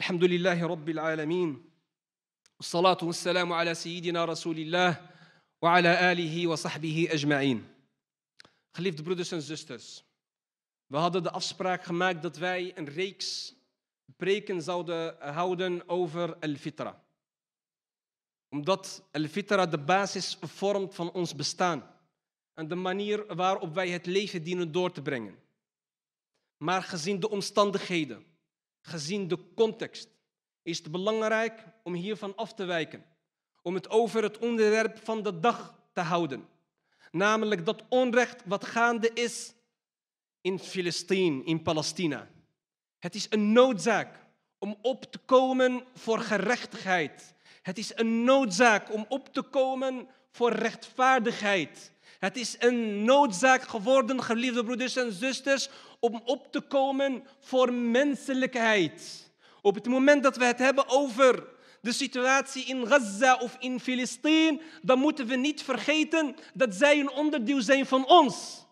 الحمد لله wa العالمين والصلاة والسلام على سيدنا wa الله وعلى wa وصحبه أجمعين Geliefde broeders en zusters, we hadden de afspraak gemaakt dat wij een reeks preken zouden houden over al-fitra. Omdat al-fitra de basis vormt van ons bestaan en de manier waarop wij het leven dienen door te brengen. Maar gezien de omstandigheden Gezien de context is het belangrijk om hiervan af te wijken, om het over het onderwerp van de dag te houden, namelijk dat onrecht wat gaande is in Filistien, in Palestina. Het is een noodzaak om op te komen voor gerechtigheid. Het is een noodzaak om op te komen voor rechtvaardigheid. Het is een noodzaak geworden, geliefde broeders en zusters, om op te komen voor menselijkheid. Op het moment dat we het hebben over de situatie in Gaza of in Filistijn, dan moeten we niet vergeten dat zij een onderdeel zijn van ons.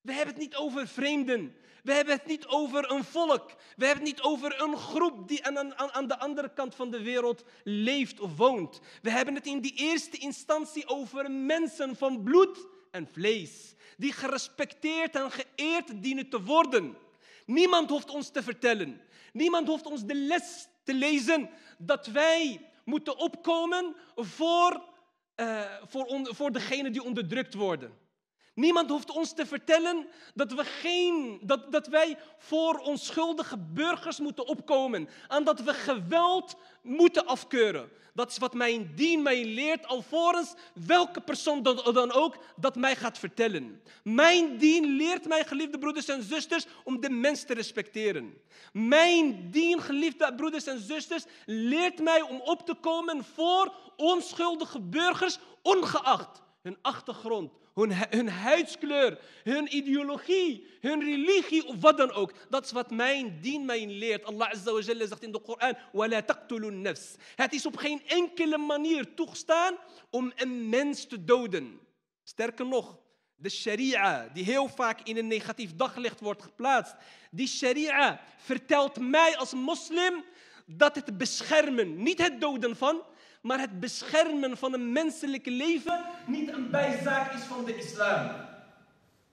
We hebben het niet over vreemden. We hebben het niet over een volk. We hebben het niet over een groep die aan, aan, aan de andere kant van de wereld leeft of woont. We hebben het in die eerste instantie over mensen van bloed en vlees. Die gerespecteerd en geëerd dienen te worden. Niemand hoeft ons te vertellen. Niemand hoeft ons de les te lezen dat wij moeten opkomen voor, uh, voor, voor degenen die onderdrukt worden. Niemand hoeft ons te vertellen dat, we geen, dat, dat wij voor onschuldige burgers moeten opkomen. En dat we geweld moeten afkeuren. Dat is wat mijn dien mij leert, alvorens welke persoon dan ook dat mij gaat vertellen. Mijn dien leert mij, geliefde broeders en zusters, om de mens te respecteren. Mijn dien, geliefde broeders en zusters, leert mij om op te komen voor onschuldige burgers, ongeacht hun achtergrond, hun, hun huidskleur, hun ideologie, hun religie of wat dan ook. Dat is wat mijn dien mij leert. Allah Azza zegt in de Koran: nafs. Het is op geen enkele manier toegestaan om een mens te doden. Sterker nog, de sharia, die heel vaak in een negatief daglicht wordt geplaatst, die sharia vertelt mij als moslim dat het beschermen, niet het doden van, maar het beschermen van een menselijk leven niet een bijzaak is van de islam.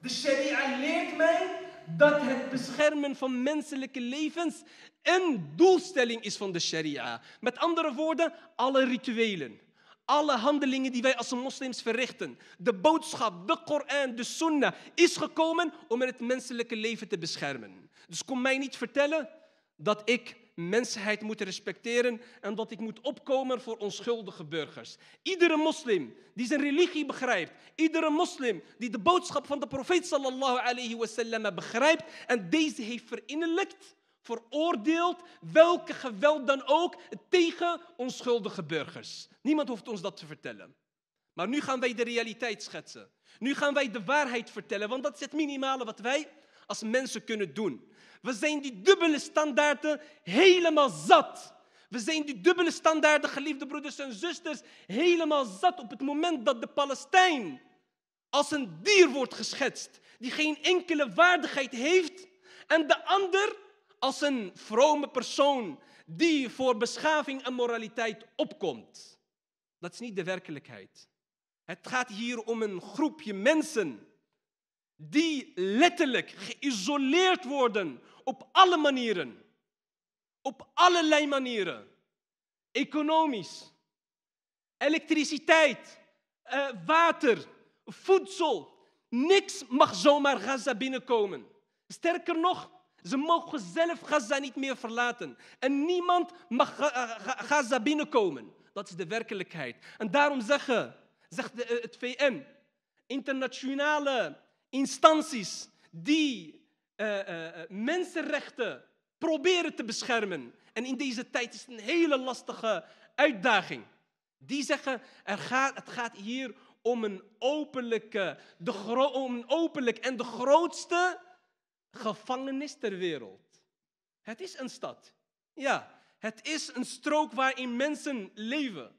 De sharia leert mij dat het beschermen van menselijke levens een doelstelling is van de sharia. Met andere woorden, alle rituelen, alle handelingen die wij als moslims verrichten, de boodschap, de Koran, de sunnah, is gekomen om het menselijke leven te beschermen. Dus kom mij niet vertellen dat ik mensheid moet respecteren en dat ik moet opkomen voor onschuldige burgers. Iedere moslim die zijn religie begrijpt, iedere moslim die de boodschap van de profeet sallallahu alayhi wasallam begrijpt en deze heeft verinnerlijkt, veroordeelt welke geweld dan ook tegen onschuldige burgers. Niemand hoeft ons dat te vertellen. Maar nu gaan wij de realiteit schetsen. Nu gaan wij de waarheid vertellen, want dat is het minimale wat wij als mensen kunnen doen. We zijn die dubbele standaarden helemaal zat. We zijn die dubbele standaarden, geliefde broeders en zusters, helemaal zat op het moment dat de Palestijn als een dier wordt geschetst die geen enkele waardigheid heeft en de ander als een vrome persoon die voor beschaving en moraliteit opkomt. Dat is niet de werkelijkheid. Het gaat hier om een groepje mensen die letterlijk geïsoleerd worden op alle manieren. Op allerlei manieren. Economisch, elektriciteit, eh, water, voedsel. Niks mag zomaar Gaza binnenkomen. Sterker nog, ze mogen zelf Gaza niet meer verlaten. En niemand mag eh, eh, Gaza binnenkomen. Dat is de werkelijkheid. En daarom zeggen, zegt het VN, internationale instanties die eh, eh, eh, mensenrechten proberen te beschermen. En in deze tijd is het een hele lastige uitdaging. Die zeggen, er gaat, het gaat hier om een, openlijke, de om een openlijk en de grootste gevangenis ter wereld. Het is een stad. Ja, het is een strook waarin mensen leven.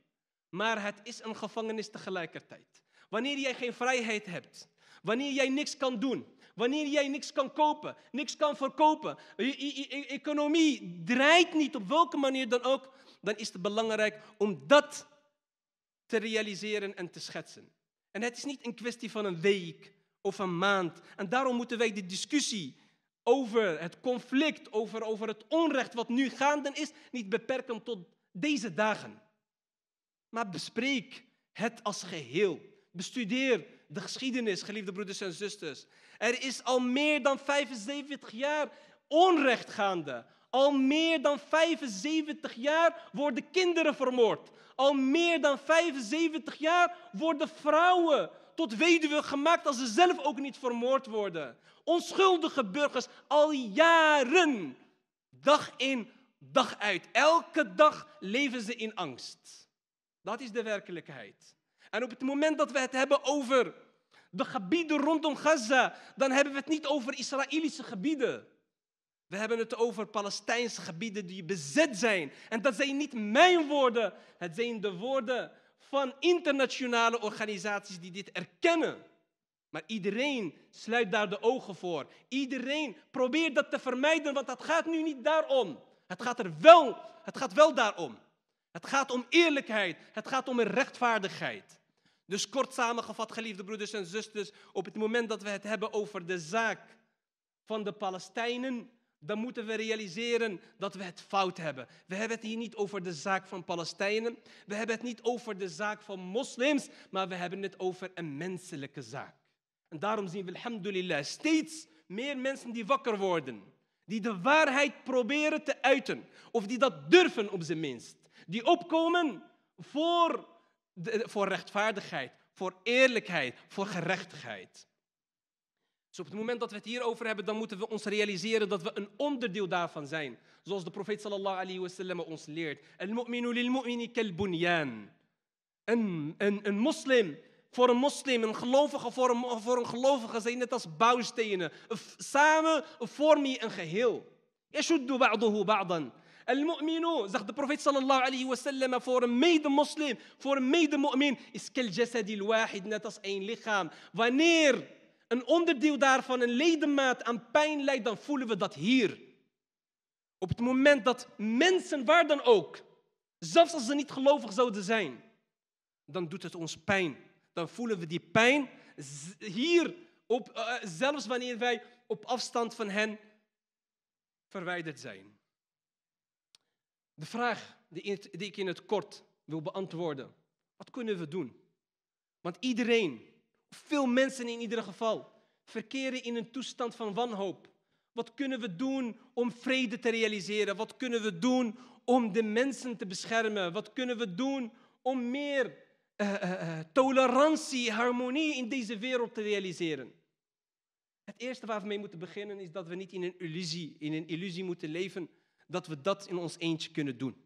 Maar het is een gevangenis tegelijkertijd. Wanneer jij geen vrijheid hebt, Wanneer jij niks kan doen. Wanneer jij niks kan kopen, niks kan verkopen. Je economie draait niet op welke manier dan ook. Dan is het belangrijk om dat te realiseren en te schetsen. En het is niet een kwestie van een week of een maand. En daarom moeten wij de discussie over het conflict, over, over het onrecht wat nu gaande is, niet beperken tot deze dagen. Maar bespreek het als geheel. Bestudeer de geschiedenis, geliefde broeders en zusters. Er is al meer dan 75 jaar onrecht gaande. Al meer dan 75 jaar worden kinderen vermoord. Al meer dan 75 jaar worden vrouwen tot weduwe gemaakt als ze zelf ook niet vermoord worden. Onschuldige burgers al jaren, dag in, dag uit. Elke dag leven ze in angst. Dat is de werkelijkheid. En op het moment dat we het hebben over de gebieden rondom Gaza, dan hebben we het niet over Israëlische gebieden. We hebben het over Palestijnse gebieden die bezet zijn. En dat zijn niet mijn woorden, het zijn de woorden van internationale organisaties die dit erkennen. Maar iedereen sluit daar de ogen voor. Iedereen probeert dat te vermijden, want het gaat nu niet daarom. Het gaat er wel, het gaat wel daarom. Het gaat om eerlijkheid, het gaat om rechtvaardigheid. Dus kort samengevat, geliefde broeders en zusters, op het moment dat we het hebben over de zaak van de Palestijnen, dan moeten we realiseren dat we het fout hebben. We hebben het hier niet over de zaak van Palestijnen, we hebben het niet over de zaak van moslims, maar we hebben het over een menselijke zaak. En daarom zien we, alhamdulillah, steeds meer mensen die wakker worden, die de waarheid proberen te uiten, of die dat durven op zijn minst, die opkomen voor voor rechtvaardigheid, voor eerlijkheid, voor gerechtigheid. Dus op het moment dat we het hierover hebben, dan moeten we ons realiseren dat we een onderdeel daarvan zijn. Zoals de profeet sallallahu ons leert. Al-mu'minu lil-mu'mini kal-bunyan. Een, een, een moslim voor een moslim, een gelovige voor een, voor een gelovige zijn net als bouwstenen. Samen vorm je een geheel. Yashuddu ba'dan. المؤمن zegt de profeet sallallahu alayhi sallam, voor een mede-moslim, voor een mede-mu'min, is kel net als één lichaam. Wanneer een onderdeel daarvan, een ledemaat, aan pijn lijdt, dan voelen we dat hier. Op het moment dat mensen, waar dan ook, zelfs als ze niet gelovig zouden zijn, dan doet het ons pijn. Dan voelen we die pijn hier, op, eh, zelfs wanneer wij op afstand van hen verwijderd zijn. De vraag die ik in het kort wil beantwoorden. Wat kunnen we doen? Want iedereen, veel mensen in ieder geval, verkeren in een toestand van wanhoop. Wat kunnen we doen om vrede te realiseren? Wat kunnen we doen om de mensen te beschermen? Wat kunnen we doen om meer uh, uh, tolerantie, harmonie in deze wereld te realiseren? Het eerste waar we mee moeten beginnen is dat we niet in een illusie, in een illusie moeten leven dat we dat in ons eentje kunnen doen.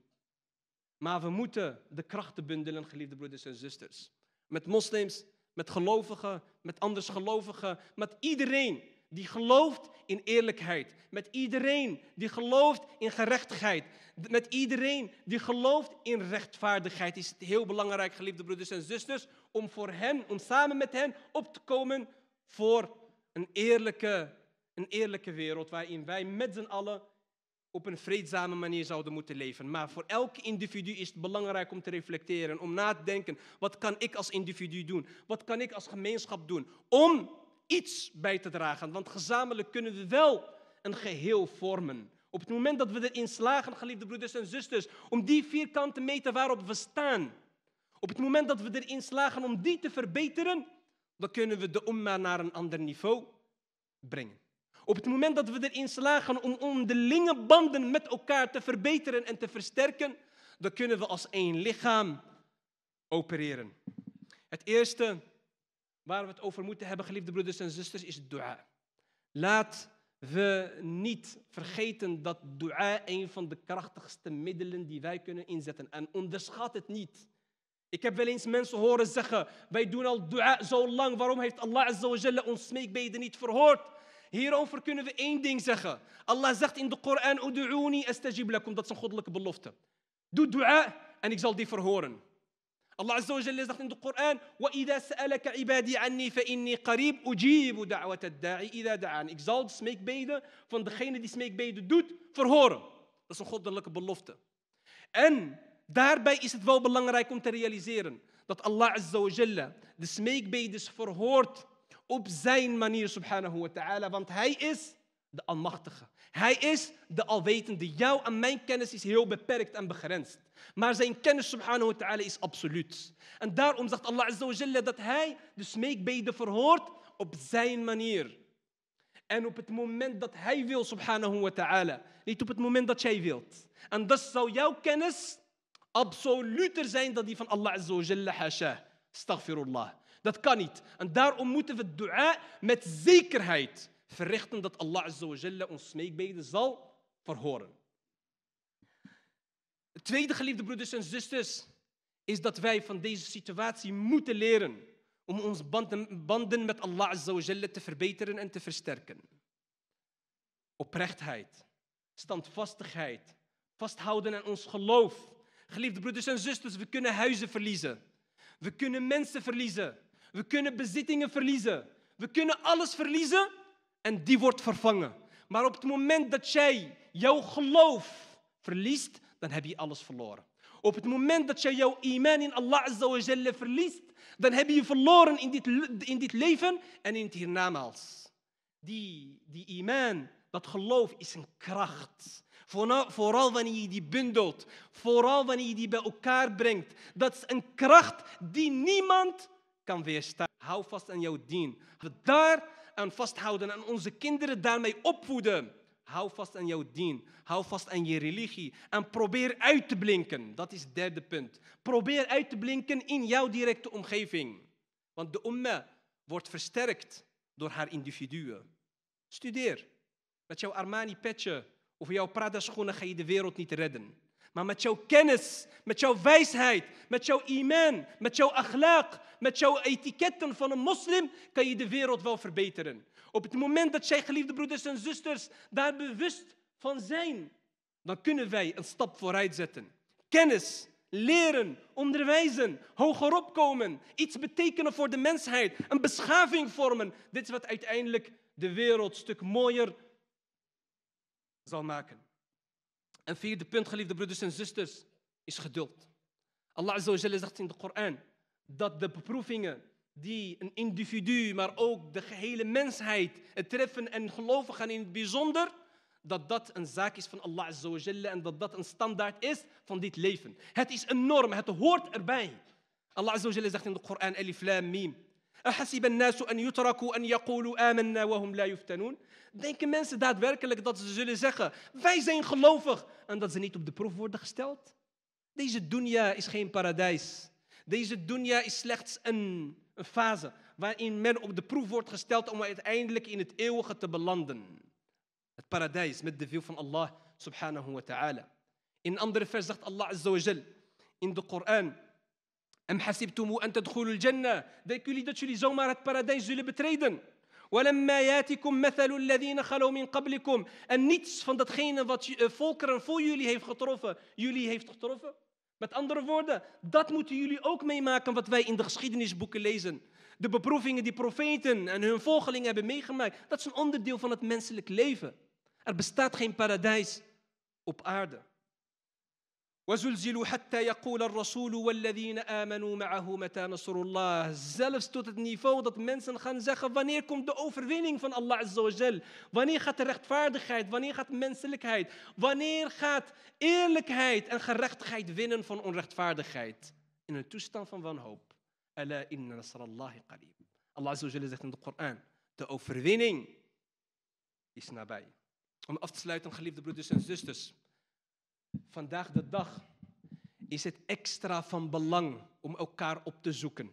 Maar we moeten de krachten bundelen, geliefde broeders en zusters. Met moslims, met gelovigen, met andersgelovigen, gelovigen, met iedereen die gelooft in eerlijkheid. Met iedereen die gelooft in gerechtigheid. Met iedereen die gelooft in rechtvaardigheid. Is het heel belangrijk, geliefde broeders en zusters, om voor hen, om samen met hen op te komen voor een eerlijke, een eerlijke wereld waarin wij met z'n allen op een vreedzame manier zouden moeten leven. Maar voor elk individu is het belangrijk om te reflecteren, om na te denken, wat kan ik als individu doen? Wat kan ik als gemeenschap doen? Om iets bij te dragen, want gezamenlijk kunnen we wel een geheel vormen. Op het moment dat we erin slagen, geliefde broeders en zusters, om die vierkante meter waarop we staan, op het moment dat we erin slagen om die te verbeteren, dan kunnen we de umma naar een ander niveau brengen. Op het moment dat we erin slagen om onderlinge banden met elkaar te verbeteren en te versterken, dan kunnen we als één lichaam opereren. Het eerste waar we het over moeten hebben, geliefde broeders en zusters, is dua. Laat we niet vergeten dat dua een van de krachtigste middelen die wij kunnen inzetten. En onderschat het niet. Ik heb wel eens mensen horen zeggen, wij doen al dua zo lang, waarom heeft Allah Azza ons smeekbeden niet verhoord? Hierover kunnen we één ding zeggen. Allah zegt in de Koran, Udu'uni astajib lakum. Dat is een goddelijke belofte. Doe dua en ik zal die verhoren. Allah Azza zegt in de Koran, وَإِذَا ibadi anni fa inni قَرِيب ujibu da'wat الدَّاعِ ida da'an. Ik zal de smeekbeden van degene die smeekbeden doet, verhoren. Dat is een goddelijke belofte. En daarbij is het wel belangrijk om te realiseren dat Allah Azza wa Jalla de smeekbeden verhoort op zijn manier, subhanahu wa ta'ala. Want hij is de Almachtige. Hij is de Alwetende. Jouw en mijn kennis is heel beperkt en begrensd. Maar zijn kennis, subhanahu wa ta'ala, is absoluut. En daarom zegt Allah azza wa jalla dat hij de smeekbeden verhoort op zijn manier. En op het moment dat hij wil, subhanahu wa ta'ala. Niet op het moment dat jij wilt. En dus zou jouw kennis absoluuter zijn dan die van Allah azza wa jalla, Astaghfirullah. Dat kan niet. En daarom moeten we dua met zekerheid verrichten dat Allah azawajalla ons smeekbeden zal verhoren. Het tweede, geliefde broeders en zusters, is dat wij van deze situatie moeten leren om onze banden, met Allah azawajalla te verbeteren en te versterken. Oprechtheid, standvastigheid, vasthouden aan ons geloof. Geliefde broeders en zusters, we kunnen huizen verliezen. We kunnen mensen verliezen. We kunnen bezittingen verliezen. We kunnen alles verliezen en die wordt vervangen. Maar op het moment dat jij jouw geloof verliest, dan heb je alles verloren. Op het moment dat jij jouw iman in Allah Azza wa Jalla verliest, dan heb je verloren in dit, in dit leven en in het hiernamaals. Die, die iman, dat geloof is een kracht. Vooral wanneer je die bundelt, vooral wanneer je die bij elkaar brengt. Dat is een kracht die niemand kan weerstaan. Hou vast aan jouw dien. We daar aan vasthouden en onze kinderen daarmee opvoeden. Hou vast aan jouw dien. Hou vast aan je religie. En probeer uit te blinken. Dat is het derde punt. Probeer uit te blinken in jouw directe omgeving. Want de umma wordt versterkt door haar individuen. Studeer. Met jouw Armani-petje of jouw Prada-schoenen ga je de wereld niet redden. Maar met jouw kennis, met jouw wijsheid, met jouw iman, met jouw akhlaq, met jouw etiketten van een moslim, kan je de wereld wel verbeteren. Op het moment dat jij, geliefde broeders en zusters, daar bewust van zijn, dan kunnen wij een stap vooruit zetten. Kennis, leren, onderwijzen, hogerop komen, iets betekenen voor de mensheid, een beschaving vormen. Dit is wat uiteindelijk de wereld een stuk mooier zal maken. En vierde punt, geliefde broeders en zusters, is geduld. Allah Azza zegt in de Koran dat de beproevingen die een individu, maar ook de gehele mensheid treffen en geloven gaan in het bijzonder, dat dat een zaak is van Allah Azza en dat dat een standaard is van dit leven. Het is een norm, het hoort erbij. Allah Azza zegt in de Koran, Alif Lam Mim, أحسب الناس أن يتركوا أن يقولوا آمنا وهم لا يفتنون Denken mensen daadwerkelijk dat ze zullen zeggen, wij zijn gelovig en dat ze niet op de proef worden gesteld? Deze dunya is geen paradijs. Deze dunya is slechts een, een fase waarin men op de proef wordt gesteld om uiteindelijk in het eeuwige te belanden. Het paradijs met de wil van Allah subhanahu wa ta'ala. In andere vers zegt Allah azza wa in de Koran, أم حسبتم أن Denken jullie dat jullie zomaar het paradijs zullen betreden en niets van datgene wat eh, volkeren voor jullie heeft getroffen jullie heeft getroffen met andere woorden dat moeten jullie ook meemaken wat wij in de geschiedenisboeken lezen de beproevingen die profeten en hun volgelingen hebben meegemaakt dat is een onderdeel van het menselijk leven er bestaat geen paradijs op aarde وزلزلوا حتى يقول الرسول والذين آمنوا معه متى نصر الله. Zelfs tot het niveau dat mensen gaan zeggen wanneer komt de overwinning van Allah Azza Wanneer gaat de rechtvaardigheid, wanneer gaat menselijkheid, wanneer gaat eerlijkheid en gerechtigheid winnen van onrechtvaardigheid. In een toestand van wanhoop. Ala inna qarib. Allah Azza zegt in de Koran, de overwinning is nabij. Om af te sluiten geliefde broeders en zusters. Vandaag de dag is het extra van belang om elkaar op te zoeken.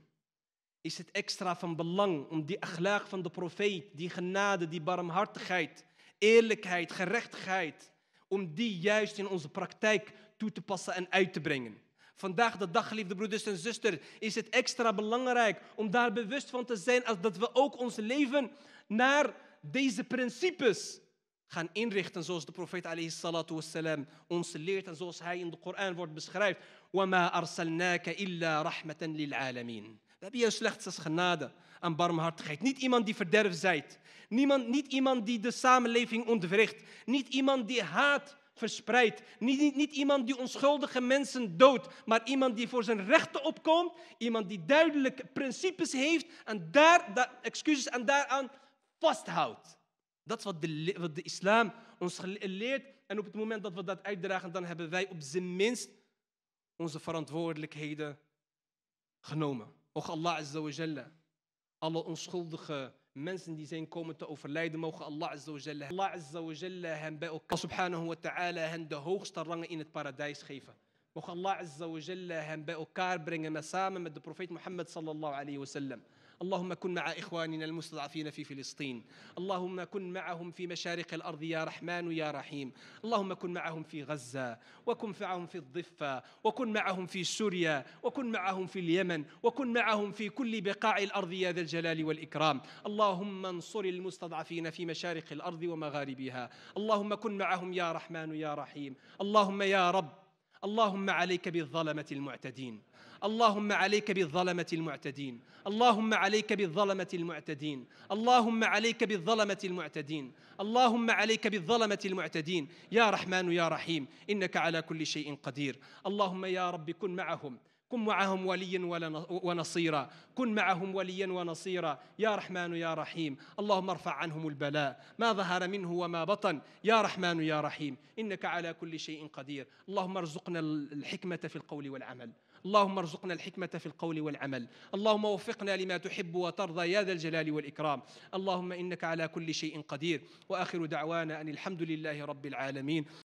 Is het extra van belang om die aglaag van de profeet, die genade, die barmhartigheid, eerlijkheid, gerechtigheid, om die juist in onze praktijk toe te passen en uit te brengen. Vandaag de dag, liefde broeders en zusters, is het extra belangrijk om daar bewust van te zijn als dat we ook ons leven naar deze principes gaan inrichten zoals de profeet alayhi salatu wassalam ons leert en zoals hij in de Koran wordt beschrijft. وَمَا أَرْسَلْنَاكَ إِلَّا رَحْمَةً We hebben jou slechts als genade en barmhartigheid. Niet iemand die verderf zijt. Niemand, niet iemand die de samenleving ontwricht. Niet iemand die haat verspreidt. Niet, niet, iemand die onschuldige mensen doodt. Maar iemand die voor zijn rechten opkomt. Iemand die duidelijke principes heeft en, daar, daar excuses, en daaraan vasthoudt. Dat is wat de, wat de islam ons leert. En op het moment dat we dat uitdragen, dan hebben wij op zijn minst onze verantwoordelijkheden genomen. Och Allah Azza wa Jalla. Alle onschuldige mensen die zijn komen te overlijden, mogen Allah Azza wa Jalla, Allah Azza wa Jalla hen bij elkaar, subhanahu wa ta'ala, hen de hoogste rangen in het paradijs geven. Mogen Allah Azza wa Jalla hen bij elkaar brengen, samen met de profeet Mohammed sallallahu alayhi wa sallam. اللهم كن مع إخواننا المستضعفين في فلسطين اللهم كن معهم في مشارق الأرض يا رحمن يا رحيم اللهم كن معهم في غزة وكن معهم في الضفة وكن معهم في سوريا وكن معهم في اليمن وكن معهم في كل بقاع الأرض يا ذا الجلال والإكرام اللهم انصر المستضعفين في مشارق الأرض ومغاربها اللهم كن معهم يا رحمن يا رحيم اللهم يا رب اللهم عليك بالظلمة المعتدين اللهم عليك بالظلمة المعتدين اللهم عليك بالظلمة المعتدين اللهم عليك بالظلمة المعتدين اللهم عليك بالظلمة المعتدين يا رحمن يا رحيم إنك على كل شيء قدير اللهم يا رب كن معهم كن معهم وليا ونصيرا كن معهم وليا ونصيرا يا رحمن يا رحيم اللهم ارفع عنهم البلاء ما ظهر منه وما بطن يا رحمن يا رحيم إنك على كل شيء قدير اللهم ارزقنا الحكمة في القول والعمل اللهم ارزقنا الحكمة في القول والعمل اللهم وفقنا لما تحب وترضى يا ذا الجلال والإكرام اللهم إنك على كل شيء قدير وآخر دعوانا أن الحمد لله رب العالمين